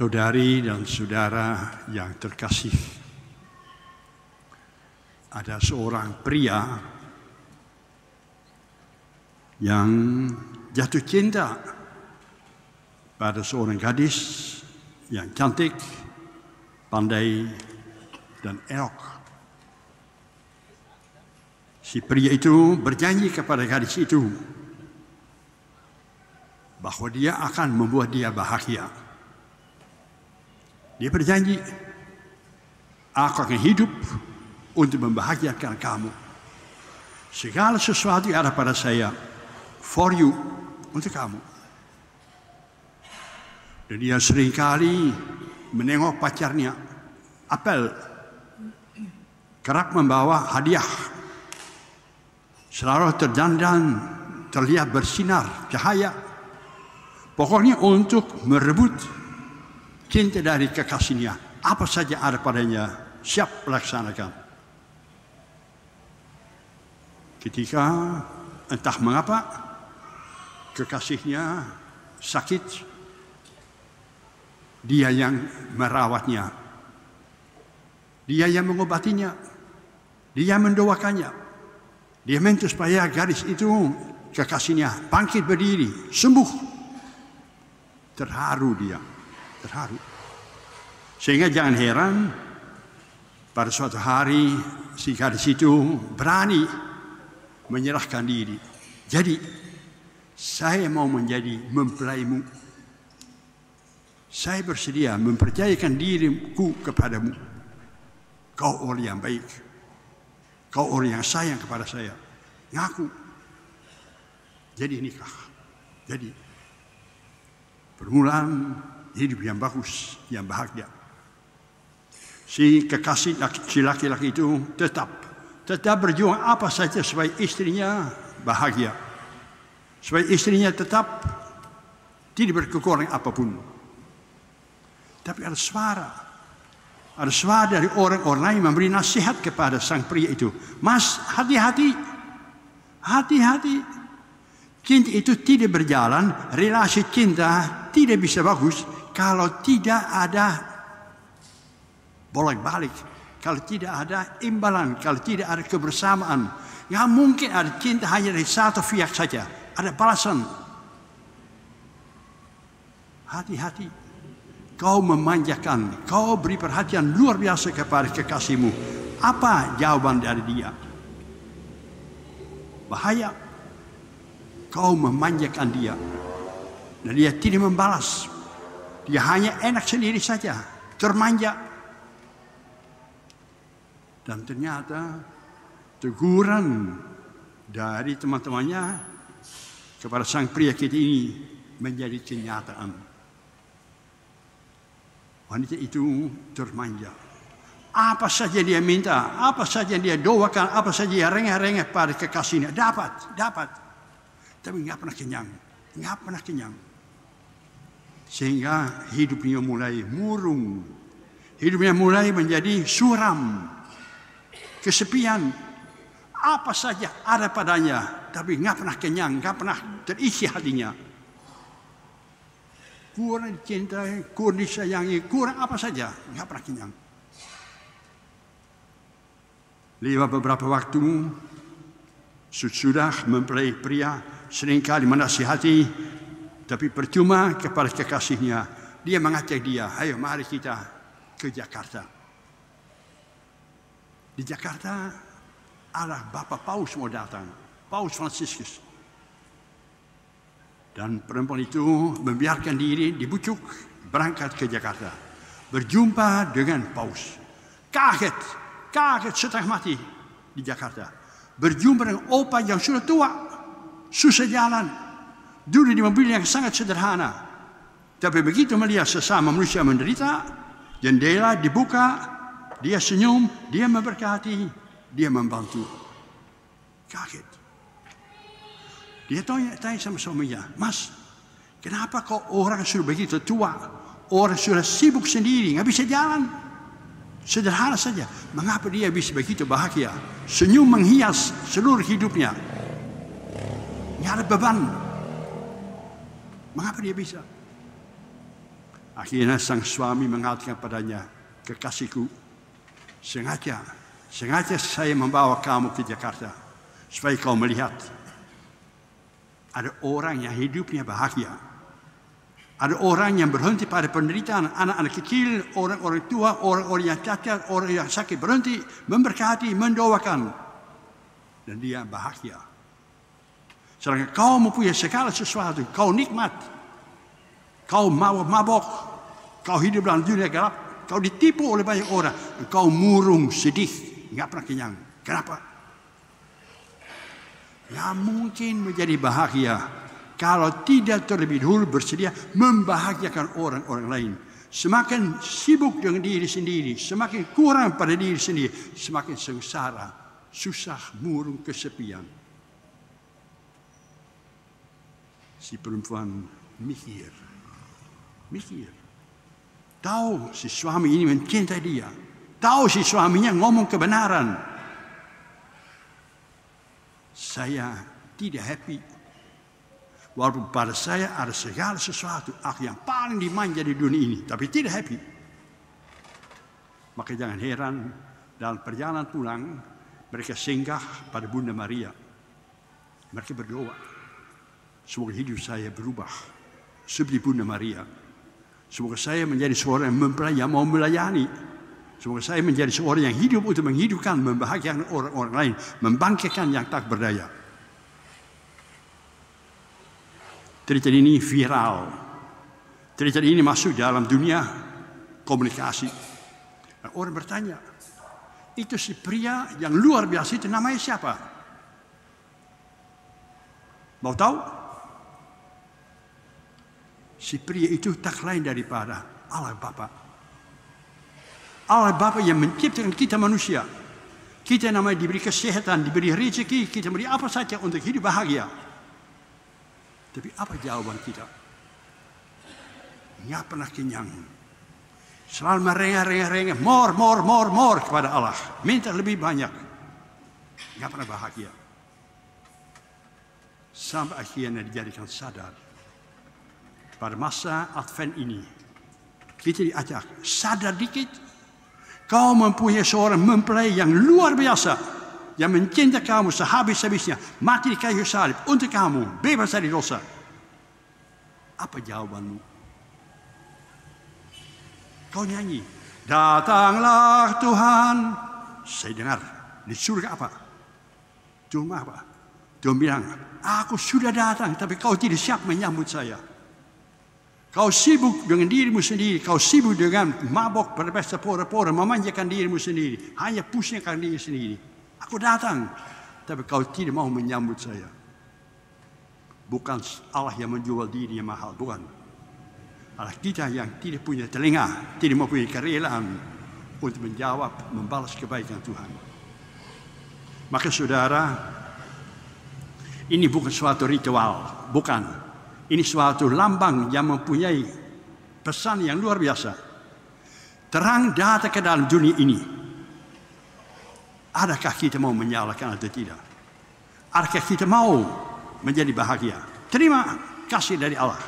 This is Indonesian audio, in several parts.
Saudari dan saudara yang terkasih, ada seorang pria yang jatuh cinta pada seorang gadis yang cantik, pandai, dan elok. Si pria itu berjanji kepada gadis itu bahwa dia akan membuat dia bahagia. Dia berjanji, aku akan hidup untuk membahagiakan kamu. Segala sesuatu yang ada pada saya, for you, untuk kamu. Dan dia seringkali menengok pacarnya, apel, kerap membawa hadiah. Selalu terdandan, terlihat bersinar, cahaya. Pokoknya untuk merebut cinta dari kekasihnya, apa saja ada padanya, siap laksanakan. Ketika entah mengapa kekasihnya sakit, dia yang merawatnya, dia yang mengobatinya, dia mendoakannya, dia minta supaya garis itu kekasihnya bangkit berdiri, sembuh. Terharu dia terharu. Sehingga jangan heran pada suatu hari si gadis itu berani menyerahkan diri. Jadi saya mau menjadi mempelaimu. Saya bersedia mempercayakan diriku kepadamu. Kau orang yang baik. Kau orang yang sayang kepada saya. Ngaku. Jadi nikah. Jadi permulaan hidup yang bagus, yang bahagia. Si kekasih si laki-laki itu tetap, tetap berjuang apa saja supaya istrinya bahagia. Supaya istrinya tetap tidak berkekurangan apapun. Tapi ada suara. Ada suara dari orang-orang lain memberi nasihat kepada sang pria itu. Mas, hati-hati. Hati-hati. Cinta itu tidak berjalan, relasi cinta tidak bisa bagus kalau tidak ada bolak-balik, kalau tidak ada imbalan, kalau tidak ada kebersamaan, ya mungkin ada cinta hanya dari satu pihak saja. Ada balasan. Hati-hati. Kau memanjakan, kau beri perhatian luar biasa kepada kekasihmu. Apa jawaban dari dia? Bahaya. Kau memanjakan dia. Dan dia tidak membalas dia hanya enak sendiri saja, termanja. Dan ternyata teguran dari teman-temannya kepada sang pria kita ini menjadi kenyataan. Wanita itu termanja. Apa saja dia minta, apa saja dia doakan, apa saja dia rengah-rengah pada kekasihnya. Dapat, dapat. Tapi nggak pernah kenyang. Nggak pernah kenyang. Sehingga hidupnya mulai murung. Hidupnya mulai menjadi suram. Kesepian. Apa saja ada padanya. Tapi nggak pernah kenyang, nggak pernah terisi hatinya. Kurang dicintai, kurang disayangi, kurang apa saja. nggak pernah kenyang. Lewat beberapa waktu, sudah mempelai pria seringkali menasihati tapi percuma kepada kekasihnya. Dia mengajak dia, ayo mari kita ke Jakarta. Di Jakarta Allah Bapak Paus mau datang. Paus Franciscus. Dan perempuan itu membiarkan diri dibucuk berangkat ke Jakarta. Berjumpa dengan Paus. Kaget, kaget setengah mati di Jakarta. Berjumpa dengan opa yang sudah tua. Susah jalan, duduk di mobil yang sangat sederhana. Tapi begitu melihat sesama manusia menderita, jendela dibuka, dia senyum, dia memberkati, dia membantu. Kaget. Dia tanya, tanya sama suaminya, Mas, kenapa kok orang sudah begitu tua, orang sudah sibuk sendiri, nggak bisa jalan? Sederhana saja. Mengapa dia bisa begitu bahagia? Senyum menghias seluruh hidupnya. Nggak ada beban. Mengapa dia bisa? Akhirnya sang suami mengatakan padanya, kekasihku, sengaja, sengaja saya membawa kamu ke Jakarta supaya kau melihat ada orang yang hidupnya bahagia. Ada orang yang berhenti pada penderitaan, anak-anak kecil, orang-orang tua, orang-orang yang cacat, orang yang sakit berhenti memberkati, mendoakan. Dan dia bahagia. Zodat ik kou me sesuatu, kau nikmat. Kau mabok mabok, kau hidup dalam dunia gelap, kau ditipu oleh banyak orang, kau murung sedih, nggak pernah kenyang. Kenapa? ya mungkin menjadi bahagia kalau tidak terlebih dahulu bersedia membahagiakan orang-orang lain. Semakin sibuk dengan diri sendiri, semakin kurang pada diri sendiri, semakin sengsara, susah, murung, kesepian. si perempuan mikir. Mikir. Tahu si suami ini mencintai dia. Tahu si suaminya ngomong kebenaran. Saya tidak happy. Walaupun pada saya ada segala sesuatu aku yang paling dimanja di dunia ini. Tapi tidak happy. Maka jangan heran dalam perjalanan pulang mereka singgah pada Bunda Maria. Mereka berdoa. Semoga hidup saya berubah punya Maria. Semoga saya menjadi seorang yang, mempelai yang mau melayani. Semoga saya menjadi seorang yang hidup untuk menghidupkan, membahagiakan orang-orang lain, membangkitkan yang tak berdaya. Cerita ini viral. Cerita ini masuk dalam dunia komunikasi. Nah, orang bertanya, itu si pria yang luar biasa itu namanya siapa? Mau tahu? Si pria itu tak lain daripada Allah Bapa. Allah Bapa yang menciptakan kita manusia. Kita namanya diberi kesehatan, diberi rezeki, kita beri apa saja untuk hidup bahagia. Tapi apa jawaban kita? Nggak pernah kenyang. Selalu merengah-rengah-rengah, more, more, more, more kepada Allah. Minta lebih banyak. Nggak pernah bahagia. Sampai akhirnya dijadikan sadar pada masa Advent ini. Kita diajak sadar dikit. Kau mempunyai seorang mempelai yang luar biasa. Yang mencintai kamu sehabis-habisnya. Mati di kayu salib untuk kamu. Bebas dari dosa. Apa jawabanmu? Kau nyanyi. Datanglah Tuhan. Saya dengar. Di surga apa? Cuma apa? Tuhan bilang, aku sudah datang tapi kau tidak siap menyambut saya. Kau sibuk dengan dirimu sendiri, kau sibuk dengan mabok pesta pora-pora, memanjakan dirimu sendiri, hanya pusingkan diri sendiri. Aku datang, tapi kau tidak mau menyambut saya. Bukan Allah yang menjual diri yang mahal, bukan. Allah kita yang tidak punya telinga, tidak mempunyai kerelaan untuk menjawab, membalas kebaikan Tuhan. Maka saudara, ini bukan suatu ritual, bukan. Ini suatu lambang yang mempunyai pesan yang luar biasa. Terang datang ke dalam dunia ini. Adakah kita mau menyalahkan atau tidak? Adakah kita mau menjadi bahagia? Terima kasih dari Allah.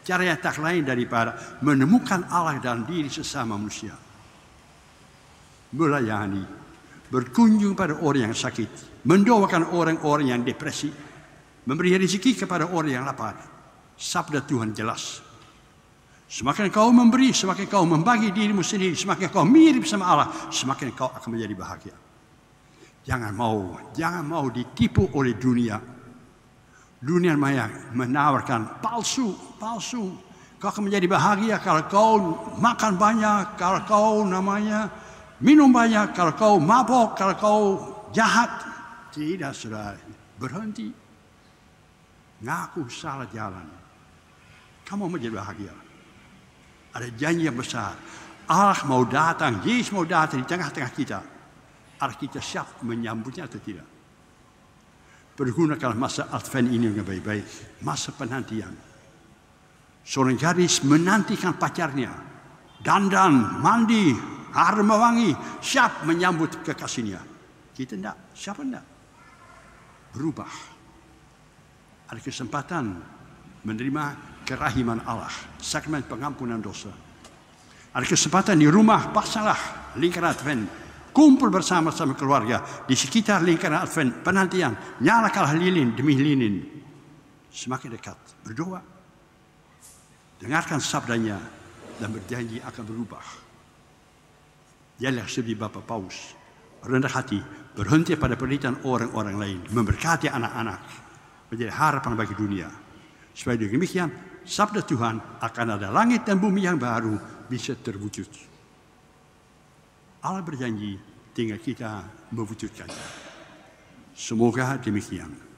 Cara yang tak lain daripada menemukan Allah dalam diri sesama manusia. Melayani, berkunjung pada orang yang sakit, mendoakan orang-orang yang depresi, memberi rezeki kepada orang yang lapar, Sabda Tuhan jelas. Semakin kau memberi, semakin kau membagi dirimu sendiri, semakin kau mirip sama Allah, semakin kau akan menjadi bahagia. Jangan mau, jangan mau ditipu oleh dunia. Dunia maya menawarkan palsu, palsu. Kau akan menjadi bahagia kalau kau makan banyak, kalau kau namanya minum banyak, kalau kau mabok, kalau kau jahat. Tidak, sudah Berhenti. Ngaku salah jalan. Kamu menjadi bahagia. Ada janji yang besar. Allah mau datang, Yesus mau datang di tengah-tengah kita. Allah kita siap menyambutnya atau tidak. Pergunakanlah masa Advent ini dengan baik-baik. Masa penantian. Seorang gadis menantikan pacarnya. Dandan, mandi, harum wangi. Siap menyambut kekasihnya. Kita tidak, siapa tidak. Berubah. Ada kesempatan menerima kerahiman Allah, sakramen pengampunan dosa. Ada kesempatan di rumah, pasalah lingkaran Advent. Kumpul bersama-sama keluarga di sekitar lingkaran Advent, penantian. Nyalakanlah lilin demi lilin. Semakin dekat, berdoa. Dengarkan sabdanya dan berjanji akan berubah. Dialah seperti Bapak Paus, rendah hati, berhenti pada perhatian orang-orang lain, memberkati anak-anak, menjadi harapan bagi dunia. Supaya demikian, sabda Tuhan akan ada langit dan bumi yang baru bisa terwujud. Allah berjanji tinggal kita mewujudkannya. Semoga demikian.